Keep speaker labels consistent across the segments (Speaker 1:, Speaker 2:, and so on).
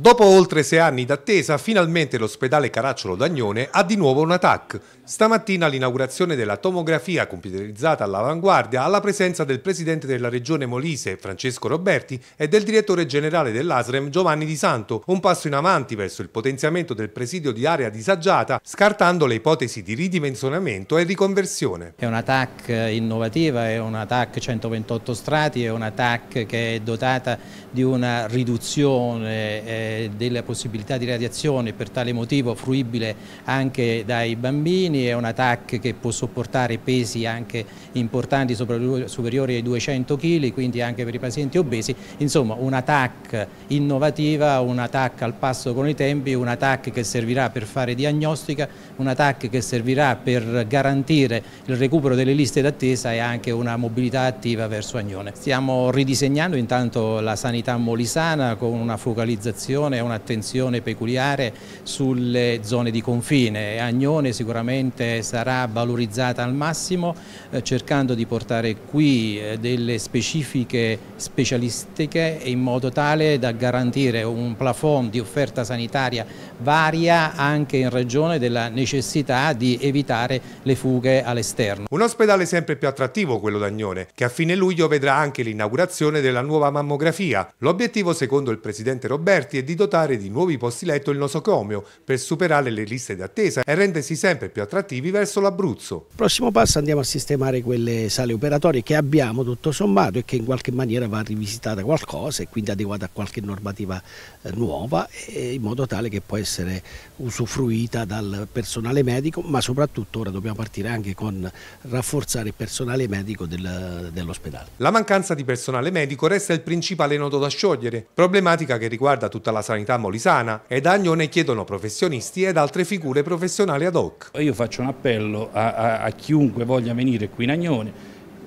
Speaker 1: Dopo oltre sei anni d'attesa, finalmente l'ospedale Caracciolo d'Agnone ha di nuovo un TAC. Stamattina l'inaugurazione della tomografia computerizzata all'avanguardia, alla presenza del presidente della regione Molise, Francesco Roberti, e del direttore generale dell'ASREM, Giovanni Di Santo, un passo in avanti verso il potenziamento del presidio di area disagiata, scartando le ipotesi di ridimensionamento e riconversione.
Speaker 2: È un TAC eh, innovativa, è un TAC 128 strati, è un TAC che è dotata di una riduzione eh, della possibilità di radiazione per tale motivo fruibile anche dai bambini, è una TAC che può sopportare pesi anche importanti superiori ai 200 kg, quindi anche per i pazienti obesi, insomma una TAC innovativa, un TAC al passo con i tempi, un TAC che servirà per fare diagnostica, un TAC che servirà per garantire il recupero delle liste d'attesa e anche una mobilità attiva verso Agnone. Stiamo ridisegnando intanto la sanità molisana con una focalizzazione focalizzazione e un'attenzione peculiare sulle zone di confine. Agnone sicuramente sarà valorizzata al massimo eh, cercando di portare qui eh, delle specifiche specialistiche in modo tale da garantire un plafond di offerta sanitaria varia anche in ragione
Speaker 1: della necessità di evitare le fughe all'esterno. Un ospedale sempre più attrattivo quello d'Agnone che a fine luglio vedrà anche l'inaugurazione della nuova mammografia. L'obiettivo secondo il presidente Roberto Roberti è di dotare di nuovi posti letto il nosocomio per superare le liste d'attesa e rendersi sempre più attrattivi verso l'Abruzzo.
Speaker 3: Prossimo passo andiamo a sistemare quelle sale operatorie che abbiamo tutto sommato e che in qualche maniera va rivisitata qualcosa e quindi adeguata a qualche normativa eh, nuova in modo tale che può essere usufruita dal personale medico ma soprattutto ora dobbiamo partire anche con rafforzare il personale medico del, dell'ospedale.
Speaker 1: La mancanza di personale medico resta il principale nodo da sciogliere, problematica che riguarda riguarda tutta la sanità molisana ed Agnone chiedono professionisti ed altre figure professionali ad hoc. Io faccio un appello a, a, a chiunque voglia venire qui in Agnone,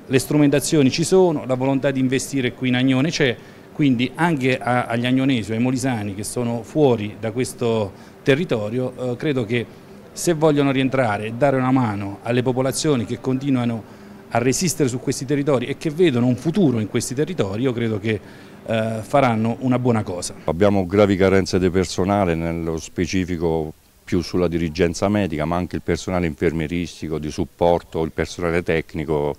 Speaker 4: le strumentazioni ci sono, la volontà di investire qui in Agnone c'è, quindi anche a, agli agnonesi o ai molisani che sono fuori da questo territorio eh, credo che se vogliono rientrare e dare una mano alle popolazioni che continuano a resistere su questi territori e che vedono un futuro in questi territori, io credo che eh, faranno una buona cosa.
Speaker 5: Abbiamo gravi carenze di personale, nello specifico più sulla dirigenza medica, ma anche il personale infermieristico, di supporto, il personale tecnico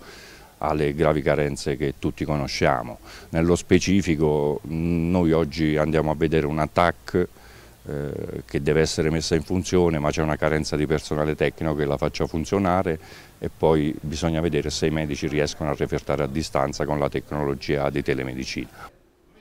Speaker 5: alle gravi carenze che tutti conosciamo. Nello specifico noi oggi andiamo a vedere un attacco eh, che deve essere messa in funzione ma c'è una carenza di personale tecnico che la faccia funzionare e poi bisogna vedere se i medici riescono a refertare a distanza con la tecnologia di telemedicina.